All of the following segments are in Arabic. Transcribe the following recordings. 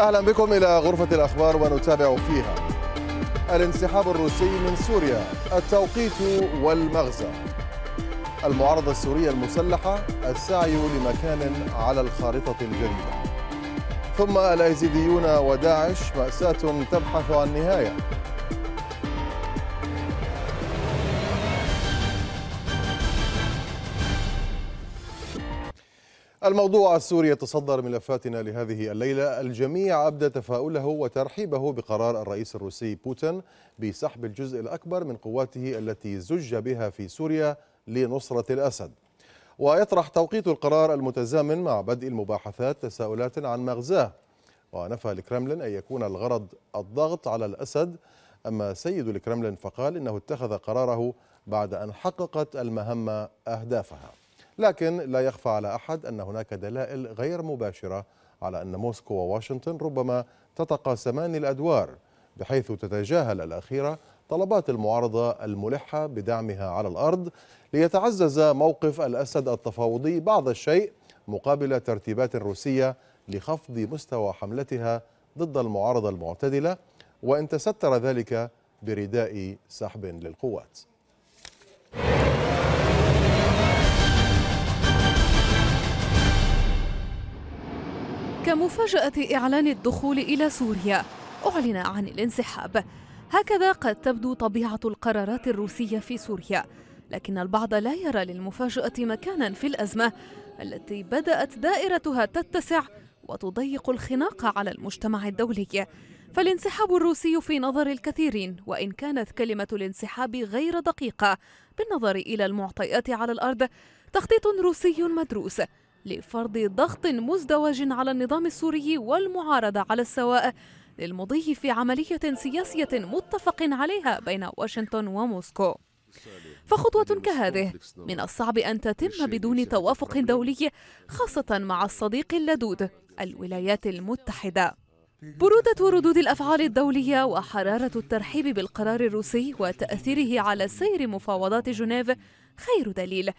أهلا بكم إلى غرفة الأخبار ونتابع فيها الانسحاب الروسي من سوريا التوقيت والمغزى المعارضة السورية المسلحة السعي لمكان على الخارطة الجديدة ثم الأيزيديون وداعش مأساة تبحث عن نهاية الموضوع السوري يتصدر ملفاتنا لهذه الليلة الجميع أبدى تفاؤله وترحيبه بقرار الرئيس الروسي بوتين بسحب الجزء الأكبر من قواته التي زج بها في سوريا لنصرة الأسد ويطرح توقيت القرار المتزامن مع بدء المباحثات تساؤلات عن مغزاه ونفى الكرملين أن يكون الغرض الضغط على الأسد أما سيد الكرملين فقال إنه اتخذ قراره بعد أن حققت المهمة أهدافها لكن لا يخفى على أحد أن هناك دلائل غير مباشرة على أن موسكو وواشنطن ربما تتقاسمان الأدوار بحيث تتجاهل الأخيرة طلبات المعارضة الملحة بدعمها على الأرض ليتعزز موقف الأسد التفاوضي بعض الشيء مقابل ترتيبات روسية لخفض مستوى حملتها ضد المعارضة المعتدلة وإن تستر ذلك برداء سحب للقوات كمفاجأة إعلان الدخول إلى سوريا أعلن عن الانسحاب هكذا قد تبدو طبيعة القرارات الروسية في سوريا لكن البعض لا يرى للمفاجأة مكانا في الأزمة التي بدأت دائرتها تتسع وتضيق الخناق على المجتمع الدولي فالانسحاب الروسي في نظر الكثيرين وإن كانت كلمة الانسحاب غير دقيقة بالنظر إلى المعطيات على الأرض تخطيط روسي مدروس لفرض ضغط مزدوج على النظام السوري والمعارضة على السواء للمضي في عملية سياسية متفق عليها بين واشنطن وموسكو فخطوة كهذه من الصعب أن تتم بدون توافق دولي خاصة مع الصديق اللدود الولايات المتحدة برودة ردود الأفعال الدولية وحرارة الترحيب بالقرار الروسي وتأثيره على سير مفاوضات جنيف خير دليل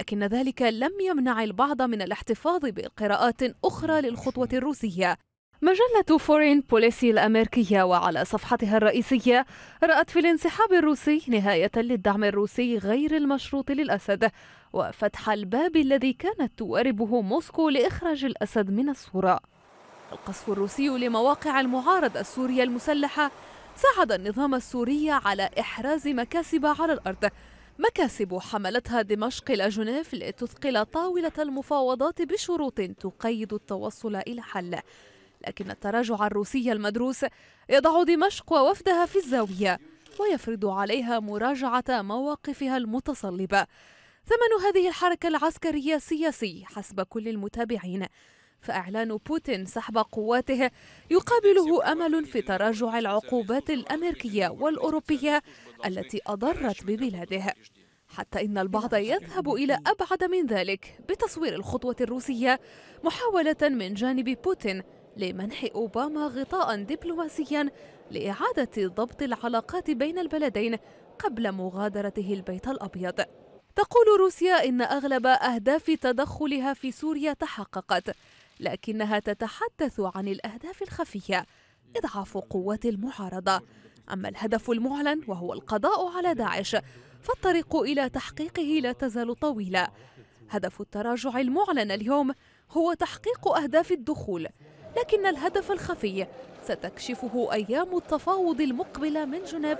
لكن ذلك لم يمنع البعض من الاحتفاظ بقراءات أخرى للخطوة الروسية مجلة فورين بوليسي الأمريكية وعلى صفحتها الرئيسية رأت في الانسحاب الروسي نهاية للدعم الروسي غير المشروط للأسد وفتح الباب الذي كانت تواربه موسكو لإخراج الأسد من الصورة القصف الروسي لمواقع المعارضة السورية المسلحة ساعد النظام السوري على إحراز مكاسب على الأرض مكاسب حملتها دمشق إلى جنيف لتثقل طاولة المفاوضات بشروط تقيد التوصل إلى حل لكن التراجع الروسي المدروس يضع دمشق ووفدها في الزاوية ويفرض عليها مراجعة مواقفها المتصلبة ثمن هذه الحركة العسكرية السياسي حسب كل المتابعين فإعلان بوتين سحب قواته يقابله أمل في تراجع العقوبات الأمريكية والأوروبية التي أضرت ببلاده حتى إن البعض يذهب إلى أبعد من ذلك بتصوير الخطوة الروسية محاولة من جانب بوتين لمنح أوباما غطاء دبلوماسيا لإعادة ضبط العلاقات بين البلدين قبل مغادرته البيت الأبيض تقول روسيا إن أغلب أهداف تدخلها في سوريا تحققت لكنها تتحدث عن الأهداف الخفية إضعاف قوة المعارضة أما الهدف المعلن وهو القضاء على داعش فالطريق إلى تحقيقه لا تزال طويلة هدف التراجع المعلن اليوم هو تحقيق أهداف الدخول لكن الهدف الخفي ستكشفه أيام التفاوض المقبلة من جنيف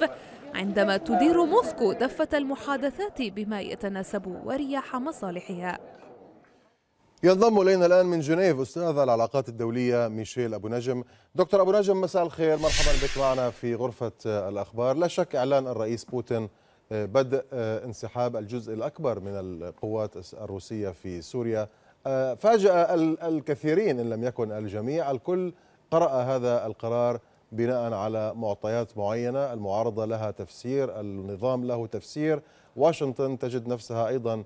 عندما تدير موسكو دفة المحادثات بما يتناسب ورياح مصالحها ينضم الينا الان من جنيف استاذ العلاقات الدوليه ميشيل ابو نجم دكتور ابو نجم مساء الخير مرحبا بك معنا في غرفه الاخبار لا شك اعلان الرئيس بوتين آه، بدء آه، انسحاب الجزء الاكبر من القوات الروسيه في سوريا آه، فاجأ الكثيرين ان لم يكن الجميع الكل قرأ هذا القرار بناء على معطيات معينه المعارضه لها تفسير النظام له تفسير واشنطن تجد نفسها ايضا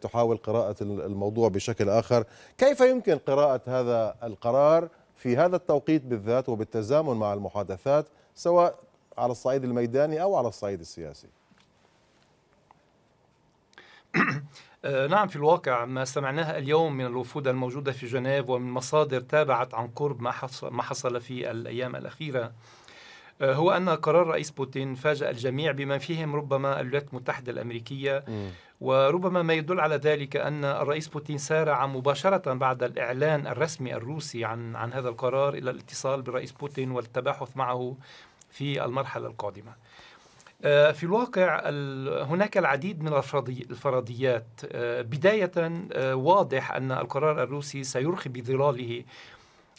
تحاول قراءة الموضوع بشكل آخر كيف يمكن قراءة هذا القرار في هذا التوقيت بالذات وبالتزامن مع المحادثات سواء على الصعيد الميداني أو على الصعيد السياسي آه، نعم في الواقع ما سمعناه اليوم من الوفود الموجودة في جنيف ومن مصادر تابعت عن قرب ما حصل في الأيام الأخيرة آه، هو أن قرار رئيس بوتين فاجأ الجميع بما فيهم ربما الولايات المتحدة الأمريكية م. وربما ما يدل على ذلك أن الرئيس بوتين سارع مباشرة بعد الإعلان الرسمي الروسي عن عن هذا القرار إلى الاتصال بالرئيس بوتين والتباحث معه في المرحلة القادمة. آه، في الواقع هناك العديد من الفرضيات آه، بداية آه، واضح أن القرار الروسي سيرخي بظلاله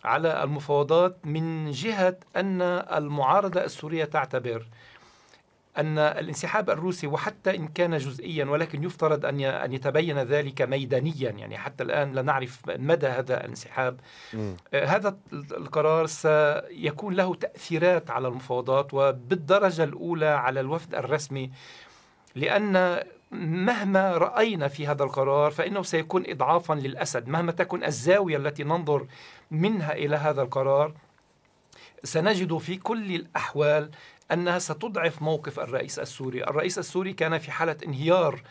على المفاوضات من جهة أن المعارضة السورية تعتبر أن الانسحاب الروسي وحتى إن كان جزئيا ولكن يفترض أن أن يتبين ذلك ميدانيا يعني حتى الآن لا نعرف مدى هذا الانسحاب آه، هذا القرار سيكون له تأثيرات على المفاوضات وبالدرجة الأولى على الوفد الرسمي لأن مهما رأينا في هذا القرار فإنه سيكون إضعافا للأسد مهما تكن الزاوية التي ننظر منها إلى هذا القرار سنجد في كل الأحوال أنها ستضعف موقف الرئيس السوري الرئيس السوري كان في حالة انهيار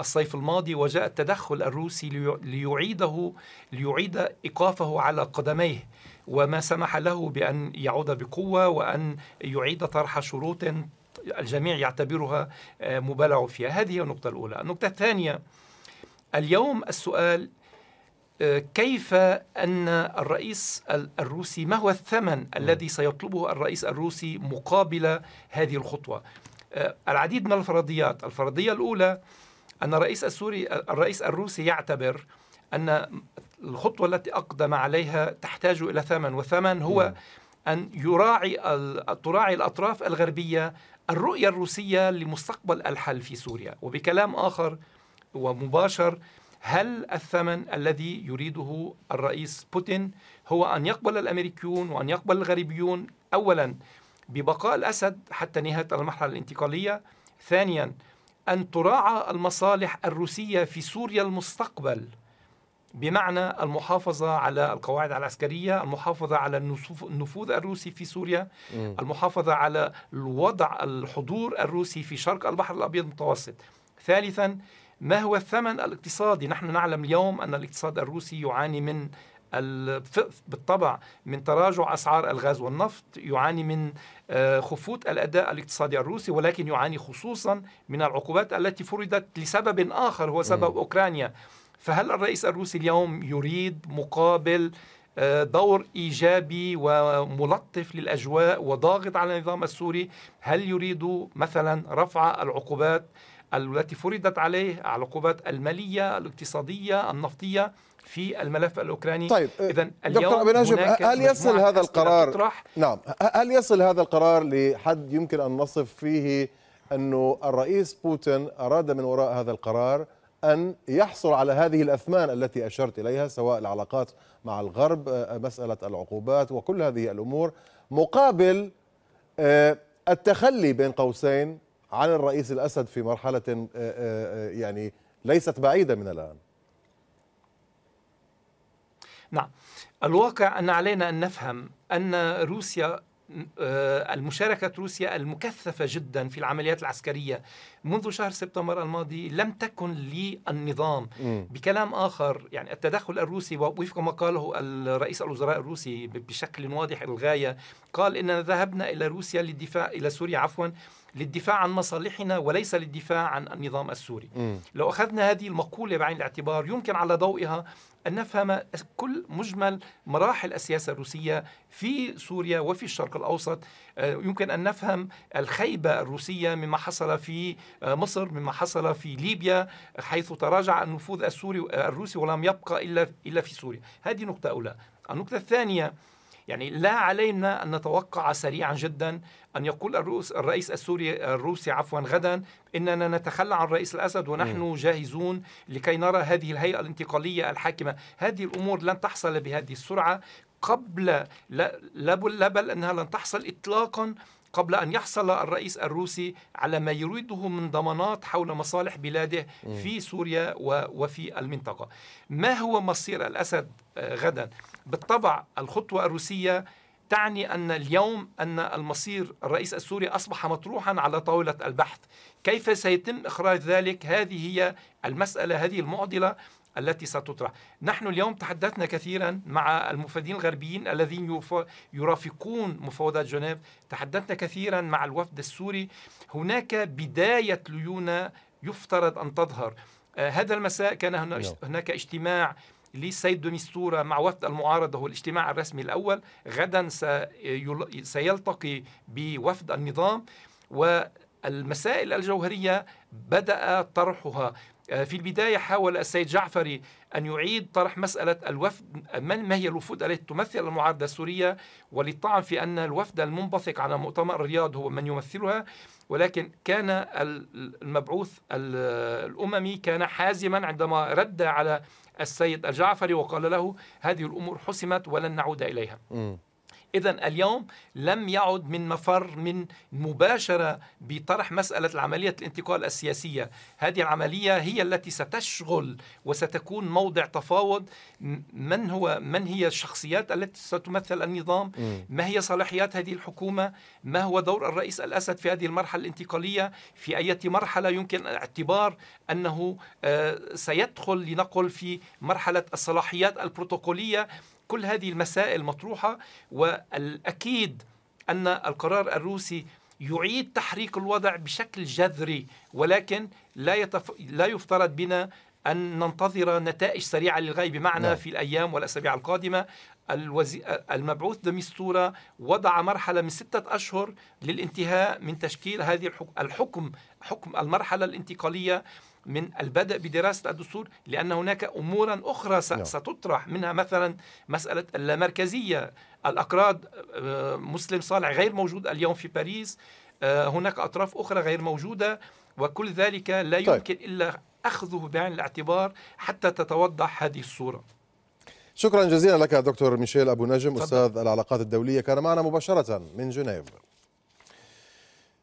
الصيف الماضي وجاء التدخل الروسي ليعيده ليعيد إيقافه على قدميه وما سمح له بأن يعود بقوة وأن يعيد طرح شروط الجميع يعتبرها آه، مبالغ فيها هذه هي النقطة الأولى النقطة الثانية اليوم السؤال كيف أن الرئيس الروسي ما هو الثمن الذي سيطلبه الرئيس الروسي مقابل هذه الخطوة آه، العديد من الفرضيات الفرضية الأولى أن الرئيس السوري الرئيس الروسي يعتبر أن الخطوة التي أقدم عليها تحتاج إلى ثمن والثمن هو أن يراعي تراعي الأطراف الغربية الرؤية الروسية لمستقبل الحل في سوريا وبكلام آخر ومباشر هل الثمن الذي يريده الرئيس بوتين هو أن يقبل الأمريكيون وأن يقبل الغربيون أولا ببقاء الأسد حتى نهاية المرحلة الانتقالية ثانيا أن تراعى المصالح الروسية في سوريا المستقبل بمعنى المحافظة على القواعد العسكرية المحافظة على النفوذ الروسي في سوريا المحافظة على الوضع الحضور الروسي في شرق البحر الأبيض المتوسط ثالثا ما هو الثمن الاقتصادي نحن نعلم اليوم أن الاقتصاد الروسي يعاني من بالطبع من تراجع اسعار الغاز والنفط يعاني من آه، خفوت الاداء الاقتصادي الروسي ولكن يعاني خصوصا من العقوبات التي فرضت لسبب اخر هو سبب اوكرانيا فهل الرئيس الروسي اليوم يريد مقابل آه، دور ايجابي وملطف للاجواء وضاغط على النظام السوري هل يريد مثلا رفع العقوبات التي فرضت عليه العقوبات المالية الاقتصادية النفطية في الملف الأوكراني طيب أه، إذا اليوم دكتور هل يصل هذا القرار نعم هل يصل هذا القرار لحد يمكن أن نصف فيه أنه الرئيس بوتين أراد من وراء هذا القرار أن يحصل على هذه الأثمان التي أشرت إليها سواء العلاقات مع الغرب أه، أه، مسألة العقوبات وكل هذه الأمور مقابل التخلي بين قوسين عن الرئيس الأسد في مرحلة آه، آه، آه، يعني ليست بعيدة من الآن نعم الواقع أن علينا أن نفهم أن روسيا المشاركة روسيا المكثفة جدا في العمليات العسكرية منذ شهر سبتمبر الماضي لم تكن للنظام بكلام آخر يعني التدخل الروسي وفق ما قاله الرئيس الوزراء الروسي بشكل واضح للغايه قال إننا ذهبنا إلى روسيا للدفاع إلى سوريا عفوا للدفاع عن مصالحنا وليس للدفاع عن النظام السوري م. لو أخذنا هذه المقولة بعين الاعتبار يمكن على ضوئها أن نفهم كل مجمل مراحل السياسة الروسية في سوريا وفي الشرق الأوسط آه، يمكن أن نفهم الخيبة الروسية مما حصل في مصر مما حصل في ليبيا حيث تراجع النفوذ السوري الروسي ولم يبقى إلا إلا في سوريا هذه نقطة أولى النقطة الثانية يعني لا علينا أن نتوقع سريعا جدا أن يقول الروس الرئيس السوري الروسي عفوا غدا إننا نتخلى عن رئيس الأسد ونحن جاهزون لكي نرى هذه الهيئة الانتقالية الحاكمة هذه الأمور لن تحصل بهذه السرعة قبل لا, لا بل انها لن تحصل اطلاقا قبل أن يحصل الرئيس الروسي على ما يريده من ضمانات حول مصالح بلاده في سوريا وفي المنطقة ما هو مصير الأسد آه، غدا؟ بالطبع الخطوة الروسية تعني أن اليوم أن المصير الرئيس السوري أصبح مطروحا على طاولة البحث كيف سيتم إخراج ذلك؟ هذه هي المسألة هذه المعضلة التي ستطرح نحن اليوم تحدثنا كثيرا مع المفادين الغربيين الذين يرافقون مفاوضات جنيف تحدثنا كثيرا مع الوفد السوري هناك بداية ليونة يفترض أن تظهر آه، هذا المساء كان هناك اجتماع للسيد دميستورة مع وفد المعارضة هو الاجتماع الرسمي الأول غدا سيلتقي بوفد النظام والمسائل الجوهرية بدأ طرحها آه، في البداية حاول السيد جعفري أن يعيد طرح مسألة الوفد من ما هي الوفود التي تمثل المعارضة السورية وللطعن في أن الوفد المنبثق على مؤتمر الرياض هو من يمثلها ولكن كان المبعوث الأممي كان حازما عندما رد على السيد الجعفري وقال له هذه الأمور حسمت ولن نعود إليها إذا اليوم لم يعد من مفر من مباشرة بطرح مسألة العملية الانتقال السياسية هذه العملية هي التي ستشغل وستكون موضع تفاوض من هو من هي الشخصيات التي ستمثل النظام ما هي صلاحيات هذه الحكومة ما هو دور الرئيس الأسد في هذه المرحلة الانتقالية في أي مرحلة يمكن اعتبار أنه آه، سيدخل لنقل في مرحلة الصلاحيات البروتوكولية كل هذه المسائل مطروحة والأكيد أن القرار الروسي يعيد تحريك الوضع بشكل جذري ولكن لا, يتف... لا يفترض بنا أن ننتظر نتائج سريعة للغاية بمعنى نعم. في الأيام والأسابيع القادمة الوزي... المبعوث دميستورا وضع مرحلة من ستة أشهر للانتهاء من تشكيل هذه الحكم حكم المرحلة الانتقالية من البدء بدراسة الدستور لأن هناك أمورا أخرى نعم. ستطرح منها مثلا مسألة اللامركزية الأكراد آه، مسلم صالح غير موجود اليوم في باريس آه، هناك أطراف أخرى غير موجودة وكل ذلك لا طيب. يمكن إلا أخذه بعين الاعتبار حتى تتوضح هذه الصورة شكرا جزيلا لك دكتور ميشيل أبو نجم أستاذ العلاقات الدولية كان معنا مباشرة من جنيف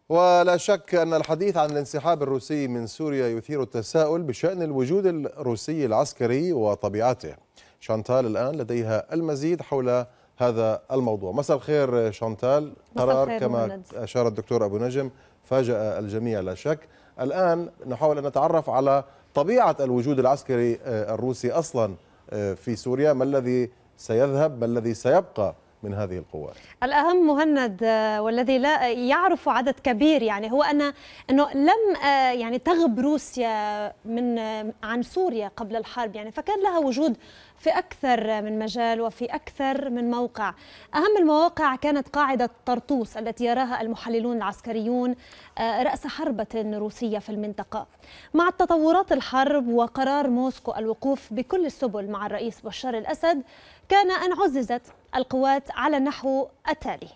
ولا شك أن الحديث عن الانسحاب الروسي من سوريا يثير التساؤل بشأن الوجود الروسي العسكري وطبيعته شانتال الآن لديها المزيد حول هذا الموضوع مساء الخير شانتال قرار كما أشار الدكتور أبو نجم فاجأ الجميع لا شك الآن نحاول أن نتعرف على طبيعة الوجود العسكري آه، الروسي أصلا آه، في سوريا ما الذي سيذهب ما الذي سيبقى من هذه القوات الأهم مهند آه، والذي لا يعرف عدد كبير يعني هو أن أنه لم آه، يعني تغب روسيا من آه، عن سوريا قبل الحرب يعني فكان لها وجود في أكثر من مجال وفي أكثر من موقع أهم المواقع كانت قاعدة طرطوس التي يراها المحللون العسكريون رأس حربة روسية في المنطقة مع تطورات الحرب وقرار موسكو الوقوف بكل السبل مع الرئيس بشار الأسد كان أن عززت القوات على النحو التالي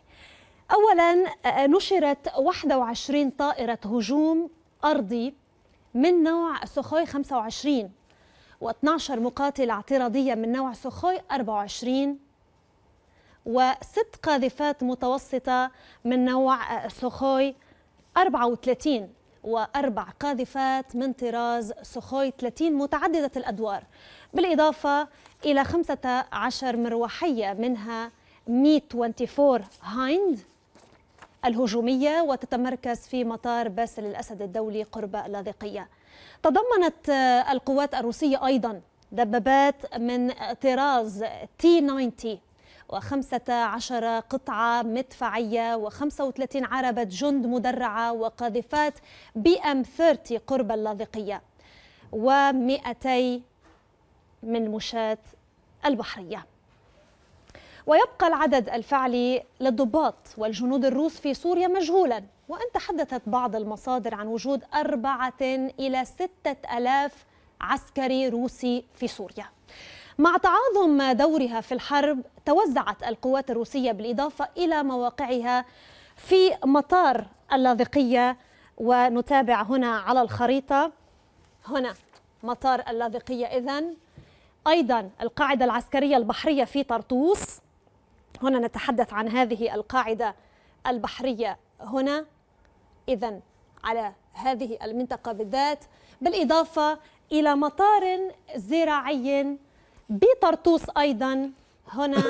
أولا نشرت 21 طائرة هجوم أرضي من نوع سخوي 25 و12 مقاتلة اعتراضية من نوع سخوي 24 وست قاذفات متوسطة من نوع سخوي 34 وأربع قاذفات من طراز سخوي 30 متعددة الأدوار بالإضافة إلى 15 مروحية منها 124 هايند الهجومية وتتمركز في مطار باسل الأسد الدولي قرب لاذقية تضمنت القوات الروسية أيضا دبابات من طراز تي 90 و15 قطعة مدفعية و35 عربة جند مدرعة وقاذفات بي ام 30 قرب اللاذقية و200 من مشاة البحرية ويبقى العدد الفعلي للضباط والجنود الروس في سوريا مجهولا وأن تحدثت بعض المصادر عن وجود أربعة إلى ستة ألاف عسكري روسي في سوريا مع تعاظم دورها في الحرب توزعت القوات الروسية بالإضافة إلى مواقعها في مطار اللاذقية ونتابع هنا على الخريطة هنا مطار اللاذقية إذا أيضا القاعدة العسكرية البحرية في طرطوس هنا نتحدث عن هذه القاعدة البحرية هنا إذا على هذه المنطقة بالذات بالإضافة إلى مطار زراعي بطرطوس أيضا هنا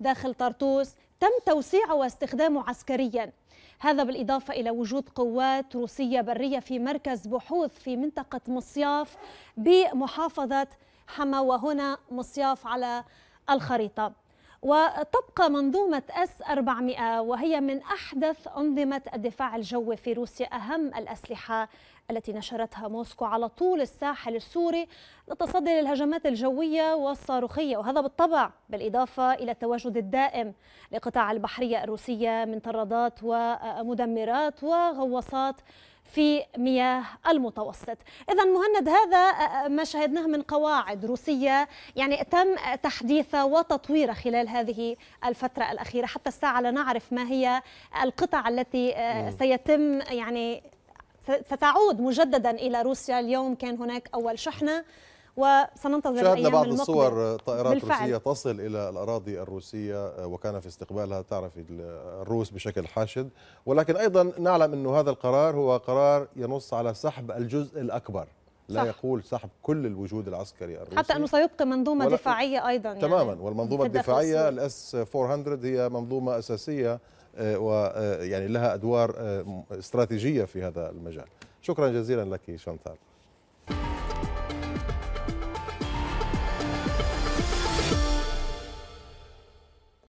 داخل طرطوس تم توسيعه واستخدامه عسكريا هذا بالإضافة إلى وجود قوات روسية برية في مركز بحوث في منطقة مصياف بمحافظة حما وهنا مصياف على الخريطة وتبقى منظومة أس 400 وهي من أحدث أنظمة الدفاع الجوي في روسيا أهم الأسلحة التي نشرتها موسكو على طول الساحل السوري للتصدي للهجمات الجوية والصاروخية وهذا بالطبع بالإضافة إلى التواجد الدائم لقطاع البحرية الروسية من طرادات ومدمرات وغواصات في مياه المتوسط إذا مهند هذا ما شاهدناه من قواعد روسية يعني تم تحديثها وتطويرها خلال هذه الفترة الأخيرة حتى الساعة لا نعرف ما هي القطع التي سيتم يعني ستعود مجددا إلى روسيا اليوم كان هناك أول شحنة وسننتظر شاهدنا الأيام بعض الصور آه، طائرات بالفعل. روسية تصل إلى الأراضي الروسية آه، وكان في استقبالها تعرف الروس بشكل حاشد ولكن أيضا نعلم انه هذا القرار هو قرار ينص على سحب الجزء الأكبر لا صح. يقول سحب كل الوجود العسكري الروسي حتى انه سيبقي منظومه دفاعيه ايضا يعني تماما يعني والمنظومه الدفاعيه الاس 400 هي منظومه اساسيه آه، ويعني آه، لها ادوار آه، استراتيجيه في هذا المجال شكرا جزيلا لك شانتال